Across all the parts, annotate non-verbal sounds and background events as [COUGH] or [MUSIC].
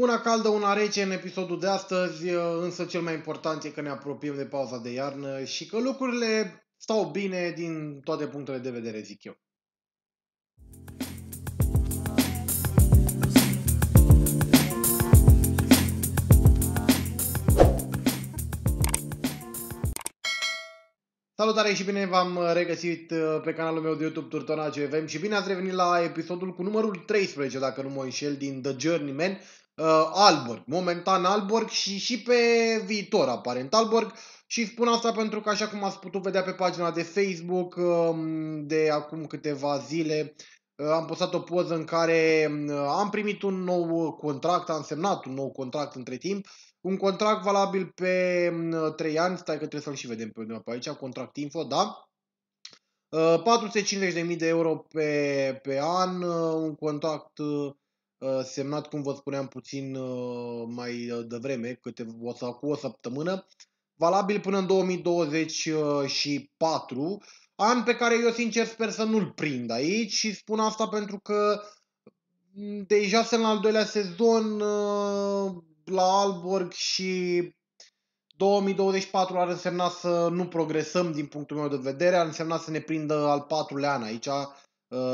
Una caldă, una rece în episodul de astăzi, uh, însă cel mai important e că ne apropiem de pauza de iarnă și că lucrurile stau bine din toate punctele de vedere, zic eu. Salutare și bine v-am regăsit uh, pe canalul meu de YouTube Turtona GVM și bine ați revenit la episodul cu numărul 13, dacă nu mă înșel, din The Journeyman, uh, Alborg, momentan Alborg și și pe viitor aparent Alborg. Și spun asta pentru că, așa cum ați putut vedea pe pagina de Facebook uh, de acum câteva zile, uh, am postat o poză în care uh, am primit un nou contract, am semnat un nou contract între timp, un contract valabil pe 3 uh, ani, stai că trebuie să-l și vedem pe undeva pe aici, contract info, da? 450.000 uh, de euro pe, pe an, uh, un contract uh, Uh, semnat, cum vă spuneam puțin uh, mai uh, devreme, câte, o să, cu o săptămână, valabil până în 2024, an pe care eu sincer sper să nu-l prind aici și spun asta pentru că mm, deja sunt la al doilea sezon la Alborg și 2024 ar însemna să nu progresăm din punctul meu de vedere, ar însemna să ne prindă al patrulea an aici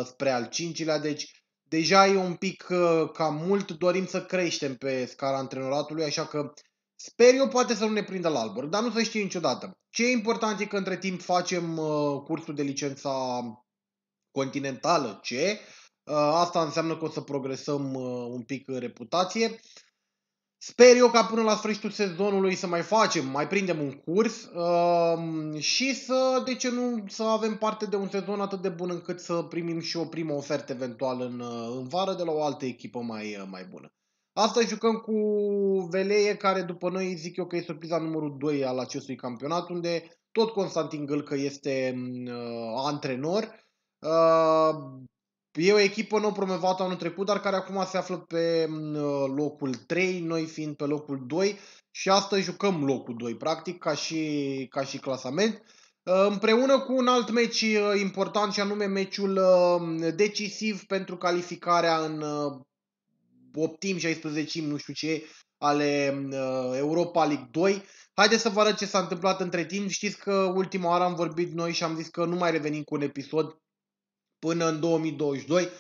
spre al cincilea, deci deja e un pic uh, cam mult, dorim să creștem pe scara antrenoratului, așa că sper eu poate să nu ne prindă la albor, dar nu se știe niciodată. Ce e important e că între timp facem uh, cursul de licența continentală C, uh, asta înseamnă că o să progresăm uh, un pic în reputație. Uh, Sper eu ca până la sfârșitul sezonului să mai facem, mai prindem un curs uh, și să, de ce nu, să avem parte de un sezon atât de bun încât să primim și o primă ofertă eventual în, în vară de la o altă echipă mai, mai bună. Asta jucăm cu Veleie, care după noi zic eu că e surpriza numărul 2 al acestui campionat, unde tot Constantin Gâlcă este um, uh, antrenor. Uh, E o echipă nou promovată anul trecut, dar care acum se află pe mm, uh, locul 3, noi fiind pe locul 2 și astăzi jucăm locul 2, practic, ca și, ca și clasament. Uh, împreună cu un alt meci uh, important și anume meciul decisiv pentru calificarea în 8 timp, 16 nu știu ce, ale Europa League 2. Haideți să vă arăt ce s-a întâmplat între timp. Știți că ultima oară am vorbit noi și am zis că nu mai revenim cu un episod până în 2022, uh,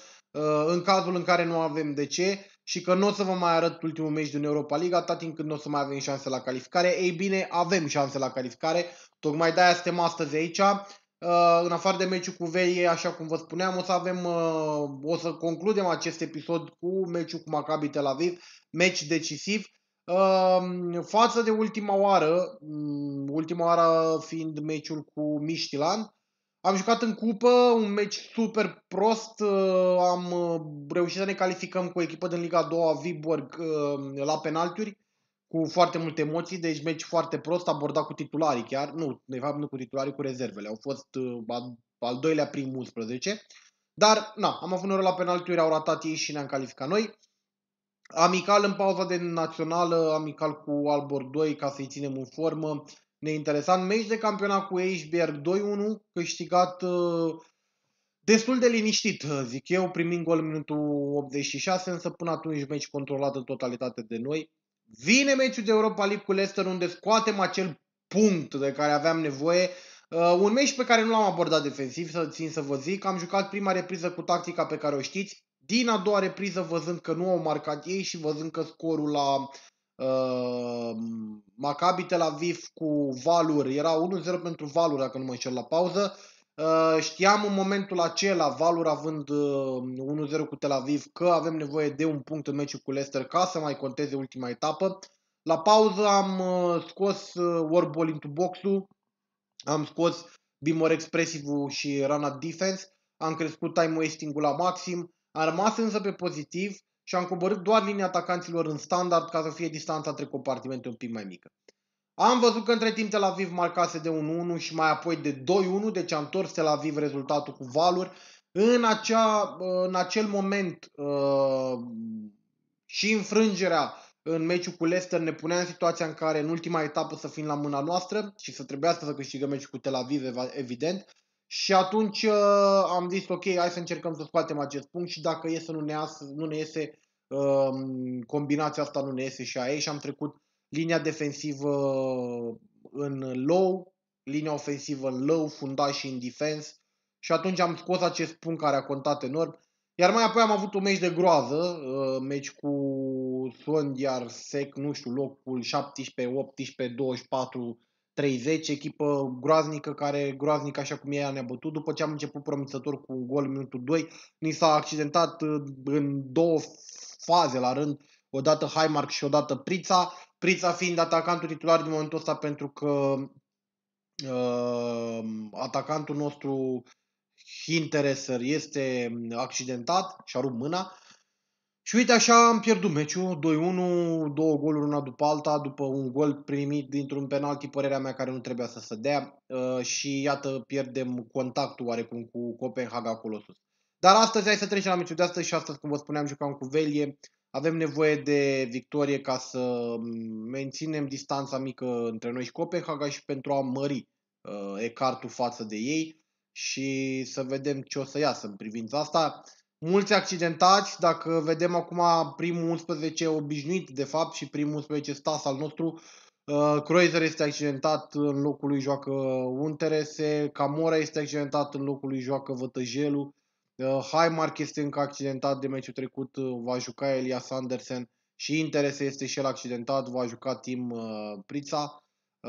în cazul în care nu avem de ce și că nu o să vă mai arăt ultimul meci din Europa League atât timp cât nu o să mai avem șanse la calificare. Ei bine, avem șanse la calificare, tocmai de-aia suntem astăzi aici. Uh, în afară de meciul cu Veie, așa cum vă spuneam, o să avem, uh, o să concludem acest episod cu meciul cu Maccabi Tel Aviv, meci decisiv. Față de ultima oară, mm, ultima oară fiind meciul cu Miștiland, am jucat în cupă, un meci super prost, uh, am uh, reușit să ne calificăm cu o echipă din Liga 2, Viborg, uh, la penaltiuri, cu foarte multe emoții, deci meci foarte prost, abordat cu titularii chiar, nu, de fapt nu cu titularii, cu rezervele, au fost al doilea prim 11, dar na, am avut noroc la penaltiuri, au ratat ei și ne-am calificat noi. Amical în pauza de națională, amical cu Albor 2 ca să-i ținem în formă, neinteresant. Meci de campionat cu Eichberg 2-1, câștigat uh, destul de liniștit, uh, zic eu, primind gol în minutul 86, însă până atunci meci controlat în totalitate de noi. Vine meciul de Europa League cu Leicester unde scoatem acel punct de care aveam nevoie. Uh, un meci pe care nu l-am abordat defensiv, să țin să vă zic. Am jucat prima repriză cu tactica pe care o știți. Din a doua repriză, văzând că nu au marcat ei și văzând că scorul la Ehm, Maccabi Tel Aviv cu valuri, era 1-0 pentru valuri dacă nu mă înșel la pauză. Ehm, știam în momentul acela, valuri având 1-0 ehm, cu Tel Aviv, că avem nevoie de un punct în meciul cu Leicester ca să mai conteze ultima etapă. La pauză am scos Warball into box am scos Bimor expressive și Rana Defense, am crescut time wasting-ul la maxim, am rămas însă pe pozitiv, și am coborât doar linia atacanților în standard ca să fie distanța între compartimente un pic mai mică. Am văzut că între timp Tel Aviv marcase de 1-1 și mai apoi de 2-1, deci am întors Tel Aviv rezultatul cu valuri. În, acea, în acel moment uh, și înfrângerea în meciul cu Leicester ne punea în situația în care în ultima etapă să fim la mâna noastră și să trebuiască să câștigăm meciul cu Tel Aviv, evident. Și atunci uh, am zis, ok, hai să încercăm să scoatem acest punct și dacă e să nu ne, as, nu ne iese uh, combinația asta, nu ne iese și aia. și am trecut linia defensivă în low, linia ofensivă în low, fundaș și în defense și atunci am scos acest punct care a contat enorm. Iar mai apoi am avut un meci de groază, uh, meci cu sondiar Sec, nu știu, locul 17, 18, 24, 30, echipă groaznică care groaznică așa cum ea ne-a bătut. După ce am început promițător cu un gol în minutul 2, ni s-a accidentat uh, în două faze la rând, odată Highmark și odată Prița. Prița fiind atacantul titular din momentul ăsta pentru că uh, atacantul nostru Hintereser este accidentat și a rupt mâna și uite așa am pierdut meciul, 2-1, două goluri una după alta, după un gol primit dintr-un penalti, părerea mea care nu trebuia să se dea uh, și iată pierdem contactul oarecum cu Copenhaga acolo sus. Dar astăzi hai să trecem la meciul de astăzi și astăzi, cum vă spuneam, jucam cu Velie. Avem nevoie de victorie ca să mm, menținem distanța mică între noi și Copenhaga și pentru a mări uh, ecartul față de ei și să vedem ce o să iasă în privința asta mulți accidentați, dacă vedem acum primul 11 obișnuit de fapt și primul 11 stas al nostru, uh, Croizer este accidentat, în locul lui joacă Unterese, Camora este accidentat, în locul lui joacă Vătăjelu, uh, Highmark este încă accidentat de meciul trecut, uh, va juca Elias Andersen și Interese este și el accidentat, va juca Tim uh, Prița.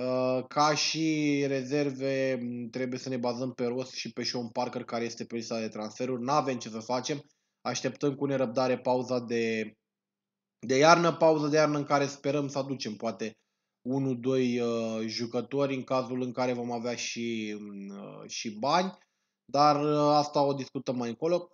Uh, ca și rezerve mm, trebuie să ne bazăm pe Ross și pe Sean Parker care este pe lista de transferuri. N-avem ce să facem. Așteptăm cu nerăbdare pauza de, de iarnă, pauza de iarnă în care sperăm să aducem poate 1-2 uh, jucători în cazul în care vom avea și, mm, uh, și bani, dar uh, asta o discutăm mai încolo.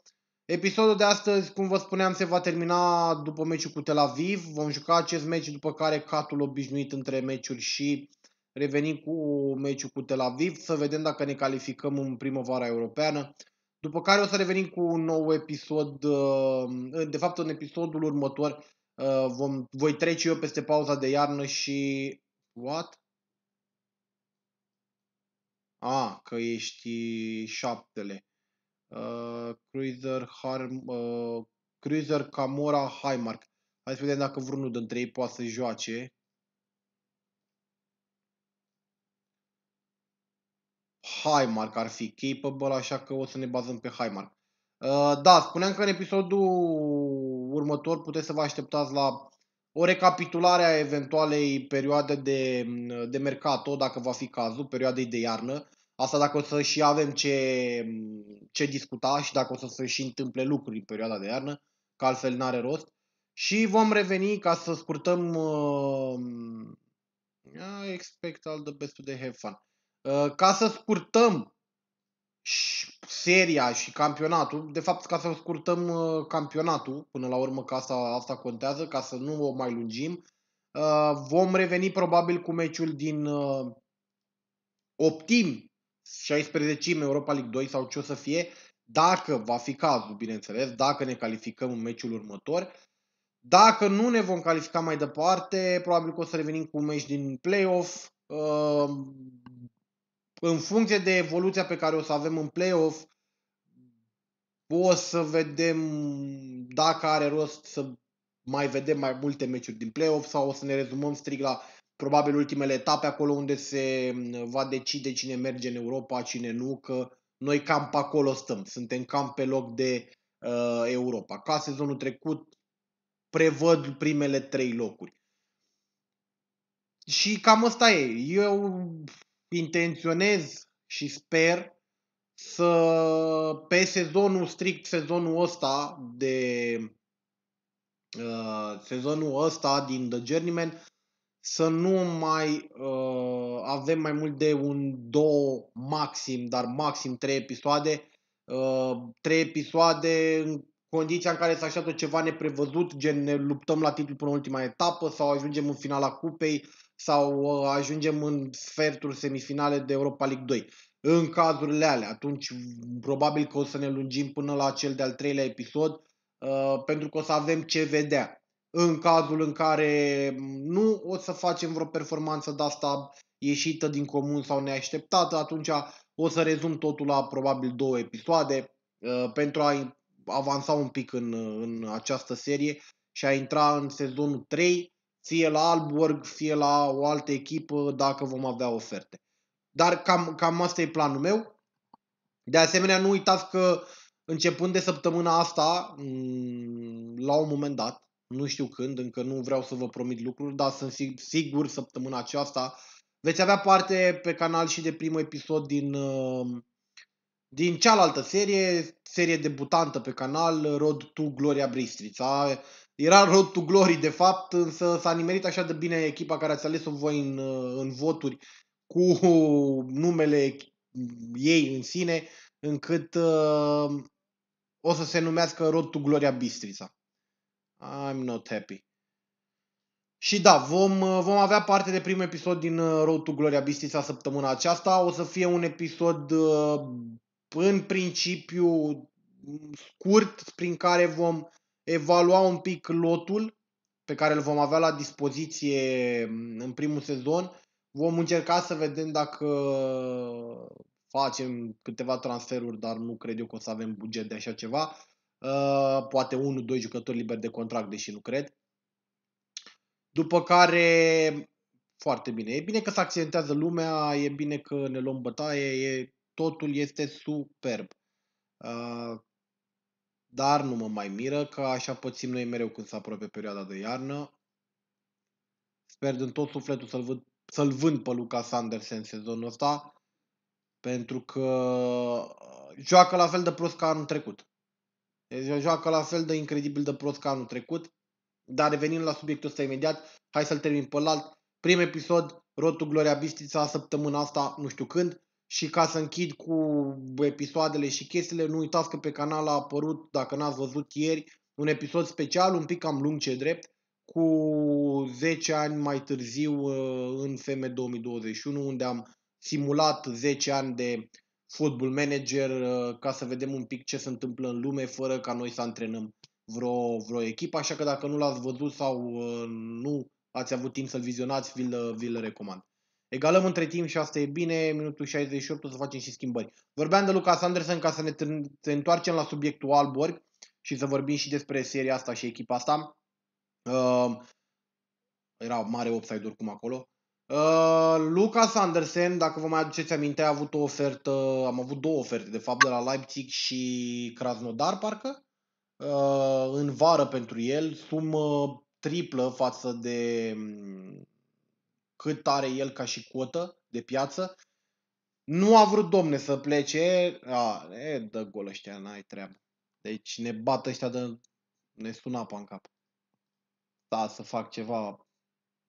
Episodul de astăzi, cum vă spuneam, se va termina după meciul cu Tel Aviv. Vom juca acest meci după care catul obișnuit între meciuri și revenim cu meciul cu Tel Aviv, să vedem dacă ne calificăm în primăvara europeană. După care o să revenim cu un nou episod, uh, de fapt în episodul următor uh, vom, voi trece eu peste pauza de iarnă și... What? A, ah, că ești șaptele. Uh, Cruiser, Harm, uh, Cruiser, Camora, Highmark. Hai să vedem dacă vreunul dintre ei poate să joace. Highmark ar fi capable, așa că o să ne bazăm pe Highmark. Uh, da, spuneam că în episodul următor puteți să vă așteptați la o recapitulare a eventualei perioade de, mm, de mercato, dacă va fi cazul, perioadei de iarnă. Asta dacă o să și avem ce, mm, ce discuta și dacă o să se și întâmple lucruri în perioada de iarnă, că altfel n-are rost. Și vom reveni ca să scurtăm uh, mm, I expect all the best to have fun. Ă, ca să scurtăm seria și campionatul, de fapt ca să scurtăm ă, campionatul, până la urmă că asta, asta contează, ca să nu o mai lungim, ă, vom reveni probabil cu meciul din optim 16 Europa League 2 sau ce o să fie, dacă va fi cazul, bineînțeles, dacă ne calificăm în meciul următor. Dacă nu ne vom califica mai departe, probabil că o să revenim cu un meci din playoff, în funcție de evoluția pe care o să avem în play-off, o să vedem dacă are rost să mai vedem mai multe meciuri din play-off sau o să ne rezumăm strict la probabil ultimele etape acolo unde se mm, va decide cine merge în Europa, cine nu, că noi cam pe acolo stăm, suntem cam pe loc de uh, Europa. Ca sezonul trecut prevăd primele trei locuri. Și cam asta e. Eu intenționez și sper să pe sezonul strict sezonul ăsta de uh, sezonul ăsta din The Journeyman să nu mai uh, avem mai mult de un două maxim, dar maxim trei episoade, uh, trei episoade în condiția în care se așteaptă ceva neprevăzut, gen ne luptăm la titlu până ultima etapă sau ajungem în finala cupei sau uh, ajungem în sferturi semifinale de Europa League 2. În cazurile alea, atunci probabil că o să ne lungim până la cel de-al treilea episod uh, pentru că o să avem ce vedea. În cazul în care nu o să facem vreo performanță de asta ieșită din comun sau neașteptată, atunci o să rezum totul la probabil două episoade uh, pentru a avansa un pic în, în această serie și a intra în sezonul 3, fie la Alborg, fie la o altă echipă, dacă vom avea oferte. Dar cam, cam asta e planul meu. De asemenea, nu uitați că începând de săptămâna asta, mm, la un moment dat, nu știu când, încă nu vreau să vă promit lucruri, dar sunt sigur săptămâna aceasta veți avea parte pe canal și de primul episod din uh, din cealaltă serie, serie debutantă pe canal, Road to Gloria Bristrița. Era Road to Glory, de fapt, însă s-a nimerit așa de bine echipa care ați ales-o voi în, în voturi cu numele ei în sine, încât uh, o să se numească Road to Gloria Bistrița. I'm not happy. Și da, vom, vom avea parte de primul episod din ă, Road to Gloria Bistrița săptămâna aceasta. O să fie un episod uh, în principiu mm, scurt prin care vom evalua un pic lotul pe care îl vom avea la dispoziție mm, în primul sezon. Vom încerca să vedem dacă facem câteva transferuri, dar nu cred eu că o să avem buget de așa ceva. Uh, poate 1-2 jucători liberi de contract, deși nu cred. După care, foarte bine. E bine că se accidentează lumea, e bine că ne luăm bătaie, e totul este superb. Uh, dar nu mă mai miră că așa pățim noi mereu când se apropie perioada de iarnă. Sper din tot sufletul să-l văd să-l vând pe Lucas în sezonul ăsta, pentru că ah, joacă la fel de prost ca anul trecut. Deci joacă la fel de incredibil de prost ca anul trecut, dar revenind la subiectul ăsta imediat, hai să-l termin pe alt. Prim episod, Rotul Gloria Bistița, săptămâna asta, nu știu când. Și ca să închid cu episoadele și chestiile, nu uitați că pe canal a apărut, dacă n-ați văzut ieri, un episod special, un pic cam lung ce drept, cu 10 ani mai târziu uh, în FM 2021, unde am simulat 10 ani de football manager uh, ca să vedem un pic ce se întâmplă în lume fără ca noi să antrenăm vreo, vreo echipă, așa că dacă nu l-ați văzut sau uh, nu ați avut timp să-l vizionați, vi-l, vi-l recomand. Egalăm între timp și asta e bine, minutul 68 o să facem și schimbări. Vorbeam de Lucas Anderson ca să ne să întoarcem la subiectul Alborg și să vorbim și despre seria asta și echipa asta. Uh, era mare upside oricum acolo. Uh, Lucas Andersen, dacă vă mai aduceți aminte, a avut o ofertă, am avut două oferte, de fapt, de la Leipzig și Krasnodar, parcă, uh, în vară pentru el, sumă triplă față de cât are el ca și cotă de piață. Nu a vrut, domne, să plece. A, e, dă gol ăștia, n-ai treabă. Deci ne bat ăștia de... ne sună apa în cap. Da, să fac ceva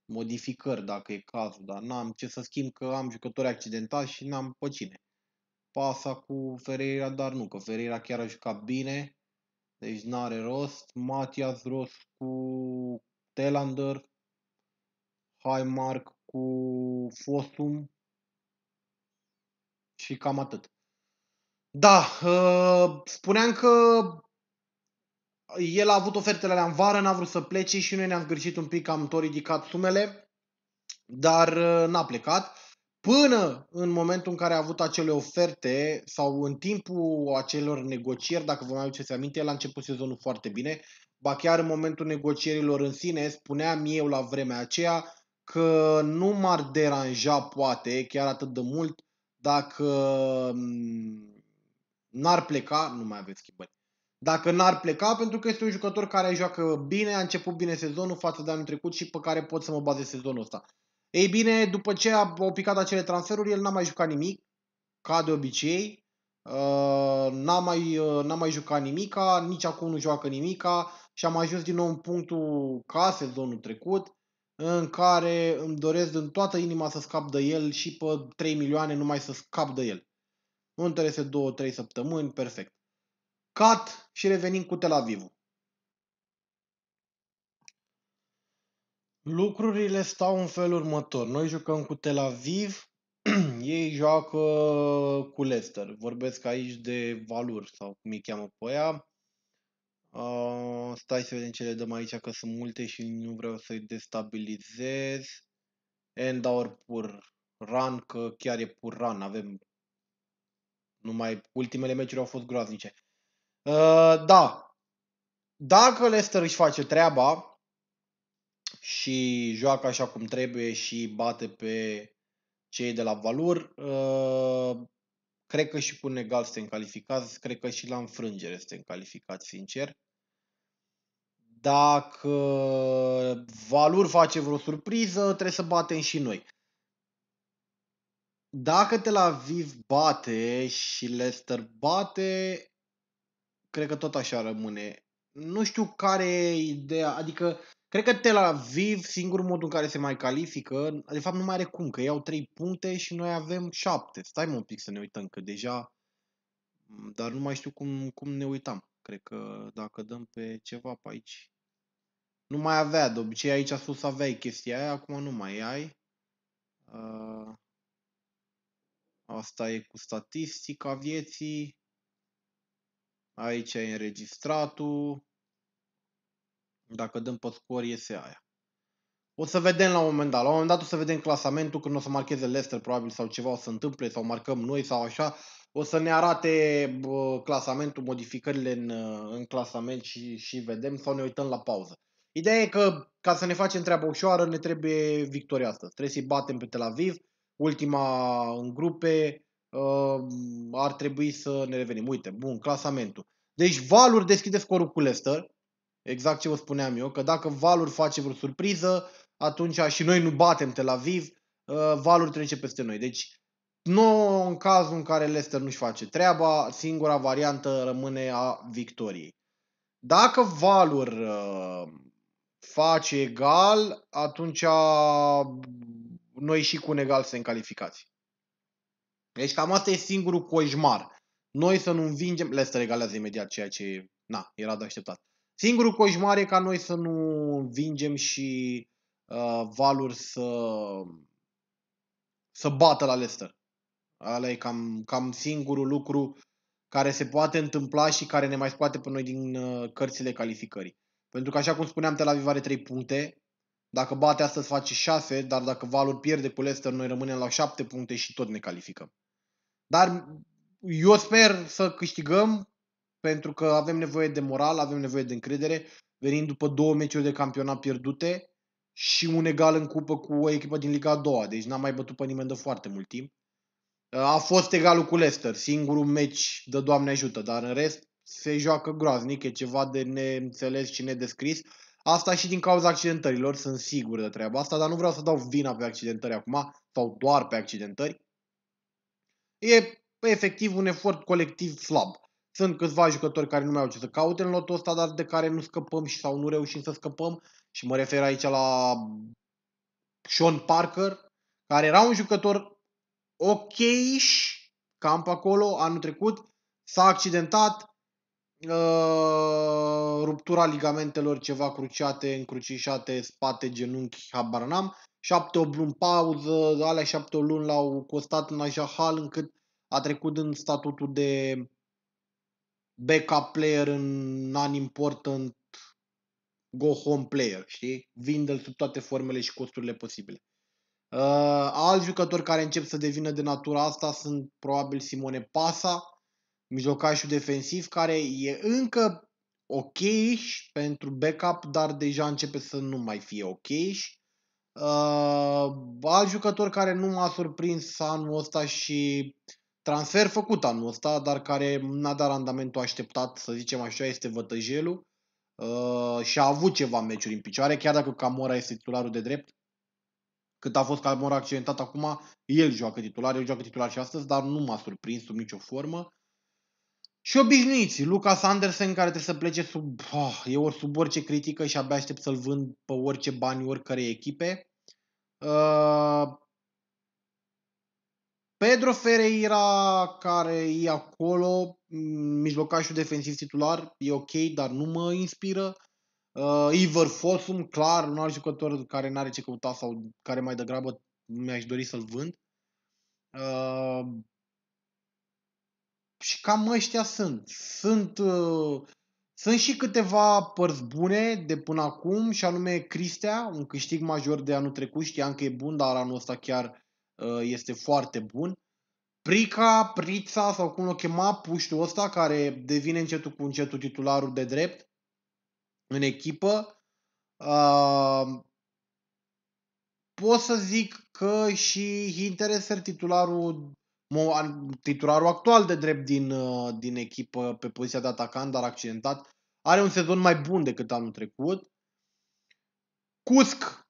modificări dacă e cazul, dar n-am ce să schimb că am jucători accidentați și n-am pe cine. Pasa cu Ferreira, dar nu, că Ferreira chiar a jucat bine, deci n-are rost. Matias Ros cu Telander, Highmark, cu Fossum și cam atât. Da, uh, spuneam că el a avut ofertele alea în vară, n-a vrut să plece și noi ne-am greșit un pic, am tot ridicat sumele, dar uh, n-a plecat. Până în momentul în care a avut acele oferte sau în timpul acelor negocieri, dacă vă mai aduceți aminte, el a început sezonul foarte bine, ba chiar în momentul negocierilor în sine, spuneam eu la vremea aceea, că nu m-ar deranja poate chiar atât de mult dacă mm, n-ar pleca, nu mai aveți schimbări, dacă n-ar pleca, pentru că este un jucător care joacă bine, a început bine sezonul față de anul trecut și pe care pot să mă bazez sezonul ăsta. Ei bine, după ce a picat acele transferuri, el n-a mai jucat nimic, ca de obicei, uh, n-a mai, uh, n-a mai jucat nimica, nici acum nu joacă nimica și am ajuns din nou în punctul ca sezonul trecut, în care îmi doresc din toată inima să scap de el și pe 3 milioane numai să scap de el. Nu interese 2-3 săptămâni, perfect. Cat și revenim cu Tel Aviv. Lucrurile stau în felul următor. Noi jucăm cu Tel Aviv, [CLEARS THROAT] ei joacă cu Leicester. Vorbesc aici de valuri sau cum îi cheamă pe ea. Uh, stai să vedem ce le dăm aici, că sunt multe și nu vreau să-i destabilizez. End our pur run, că chiar e pur run. Avem numai ultimele meciuri au fost groaznice. Uh, da, dacă Leicester își face treaba și joacă așa cum trebuie și bate pe cei de la Valur, uh, cred că și pune egal suntem încalificați, cred că și la înfrângere suntem încalificați, sincer. Dacă Valur face vreo surpriză, trebuie să batem și noi. Dacă Tel Aviv bate și Leicester bate, cred că tot așa rămâne. Nu știu care e ideea, adică cred că Tel Aviv, singurul mod în care se mai califică, de fapt nu mai are cum, că iau 3 puncte și noi avem 7. Stai mă un pic să ne uităm, că deja, dar nu mai știu cum, cum ne uitam. Cred că dacă dăm pe ceva pe aici, nu mai avea, de obicei aici sus aveai chestia aia, acum nu mai ai. Uh, asta e cu statistica vieții. Aici e înregistratul. Dacă dăm pe scor, iese aia. O să vedem la un moment dat. La un moment dat o să vedem clasamentul când o să marcheze Leicester probabil sau ceva o să întâmple sau marcăm noi sau așa. O să ne arate bă, clasamentul, modificările în, în clasament și, și vedem sau ne uităm la pauză. Ideea e că, ca să ne facem treaba ușoară, ne trebuie victoria asta. Trebuie să-i batem pe Tel Aviv, ultima în grupe, uh, ar trebui să ne revenim. Uite, bun, clasamentul. Deci Valuri deschide scorul cu Leicester, exact ce vă spuneam eu, că dacă Valuri face vreo surpriză, atunci și noi nu batem Tel Aviv, uh, Valuri trece peste noi. Deci, nu în cazul în care Leicester nu-și face treaba, singura variantă rămâne a victoriei. Dacă Valur uh, face egal, atunci noi și cu un egal suntem calificați. Deci cam asta e singurul coșmar. Noi să nu învingem... Leicester regalează imediat ceea ce... Na, era de așteptat. Singurul coșmar e ca noi să nu învingem și uh, valuri să să bată la Leicester. Ala e cam, cam singurul lucru care se poate întâmpla și care ne mai scoate pe noi din uh, cărțile calificării. Pentru că, așa cum spuneam, Tel Aviv are 3 puncte. Dacă bate astăzi face 6, dar dacă Valur pierde cu Leicester, noi rămânem la 7 puncte și tot ne calificăm. Dar eu sper să câștigăm, pentru că avem nevoie de moral, avem nevoie de încredere, venind după două meciuri de campionat pierdute și un egal în cupă cu o echipă din Liga a doua, deci n-am mai bătut pe nimeni de foarte mult timp. A fost egalul cu Leicester, singurul meci de Doamne ajută, dar în rest se joacă groaznic, e ceva de neînțeles și nedescris. Asta și din cauza accidentărilor, sunt sigur de treaba asta, dar nu vreau să dau vina pe accidentări acum, sau doar pe accidentări. E efectiv un efort colectiv slab. Sunt câțiva jucători care nu mai au ce să caute în lotul ăsta, dar de care nu scăpăm și sau nu reușim să scăpăm. Și mă refer aici la Sean Parker, care era un jucător ok cam pe acolo anul trecut, s-a accidentat, uh, ruptura ligamentelor ceva cruciate, încrucișate, spate, genunchi, habar n-am. Șapte o luni pauză, alea șapte o luni l-au costat în așa hal încât a trecut în statutul de backup player în non-important go home player, știi? Vindel sub toate formele și costurile posibile. Uh, alți jucători care încep să devină de natura asta sunt probabil Simone Pasa, mijlocașul defensiv care e încă ok pentru backup, dar deja începe să nu mai fie ok. Uh, alt jucător care nu m-a surprins anul ăsta și transfer făcut anul ăsta, dar care n-a dat randamentul așteptat, să zicem așa, este Vătăjelul. Uh, și a avut ceva meciuri în picioare, chiar dacă Camora este titularul de drept. Cât a fost Camora accidentat acum, el joacă titular, el joacă titular și astăzi, dar nu m-a surprins sub nicio formă și obișnuiți. Lucas Anderson care trebuie să plece sub, oh, e ori sub orice critică și abia aștept să-l vând pe orice bani, oricărei echipe. Uh, Pedro Ferreira care e acolo, mm, mijlocașul defensiv titular, e ok, dar nu mă inspiră. Uh, Ivor Fossum, clar, un alt jucător care n-are ce căuta sau care mai degrabă mi-aș dori să-l vând. Uh, și cam ăștia sunt. Sunt, uh, sunt și câteva părți bune de până acum și anume Cristea, un câștig major de anul trecut, știam că e bun, dar anul ăsta chiar uh, este foarte bun. Prica, Prița sau cum l-o chema, puștul ăsta care devine încetul cu încetul titularul de drept în echipă. Uh, pot să zic că și Hinteresser, titularul titularul actual de drept din, uh, din echipă pe poziția de atacant, dar accidentat. Are un sezon mai bun decât anul trecut. Cusc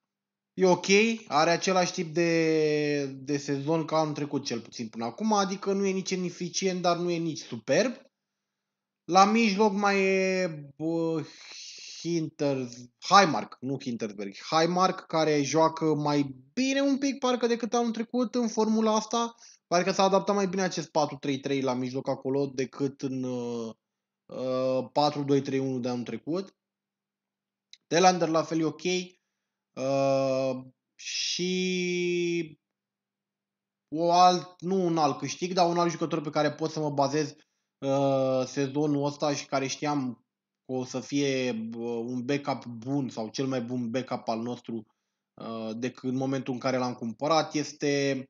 e ok, are același tip de, de sezon ca anul trecut, cel puțin până acum, adică nu e nici eficient dar nu e nici superb. La mijloc mai e bă, Hinter, Highmark, nu Hinterberg, Highmark, care joacă mai bine un pic, parcă, decât anul trecut în formula asta pare că s-a adaptat mai bine acest 4-3-3 la mijloc acolo decât în uh, 4-2-3-1 uh, de anul trecut. Telander la fel e ok. Uh, și o alt, nu un alt câștig, dar un alt jucător pe care pot să mă bazez uh, sezonul ăsta și care știam că o să fie uh, un backup bun sau cel mai bun backup al nostru uh, decât în momentul în care l-am cumpărat este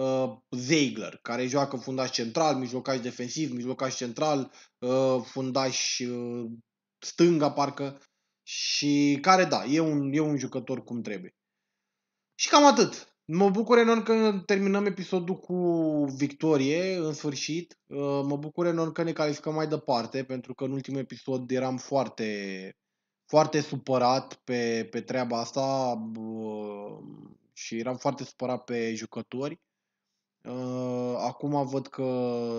uh, Zeigler, care joacă fundaș central, mijlocaș defensiv, mijlocaș central, uh, fundaș uh, stânga parcă și care, da, e un, e un jucător cum trebuie. Și cam atât. Mă bucur enorm că terminăm episodul cu victorie, în sfârșit. Uh, mă bucur enorm că ne calificăm mai departe, pentru că în ultimul episod eram foarte, foarte supărat pe, pe treaba asta uh, și eram foarte supărat pe jucători. Ă, acum văd că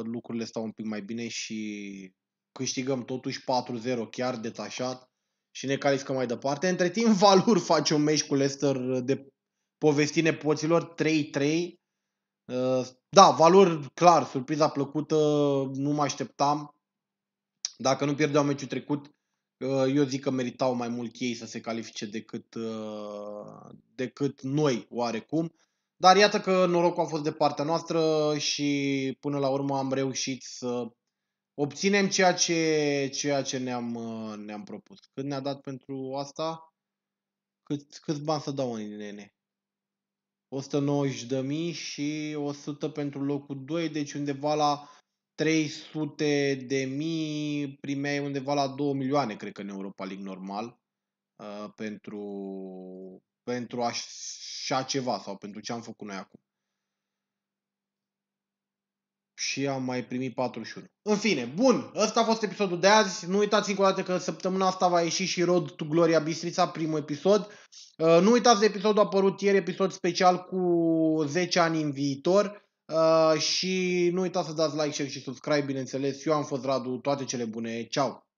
lucrurile stau un pic mai bine și câștigăm totuși 4-0 chiar detașat și ne calificăm mai departe. Între timp, [LAUGHS] Valur face un meci cu Leicester de povestine poților 3-3. Ă, da, Valur, clar, surpriza plăcută, nu mă așteptam. Dacă nu pierdeau meciul trecut, ă, eu zic că meritau mai mult ei să se califice decât, decât noi, oarecum. Dar iată că norocul a fost de partea noastră și până la urmă am reușit să obținem ceea ce, ceea ce ne-am, ne-am propus. Cât ne-a dat pentru asta? Cât, câți bani să dau în nene? 190.000 și 100 pentru locul 2, deci undeva la 300.000 de mii primeai undeva la 2 milioane, cred că în Europa League normal, uh, pentru, pentru așa ceva sau pentru ce am făcut noi acum. Și am mai primit 41. În fine, bun, ăsta a fost episodul de azi. Nu uitați încă o dată că săptămâna asta va ieși și Road to Gloria Bistrița, primul episod. Uh, nu uitați de episodul apărut ieri, episod special cu 10 ani în viitor. Uh, și nu uitați să dați like, share și subscribe, bineînțeles. Eu am fost Radu, toate cele bune, ceau!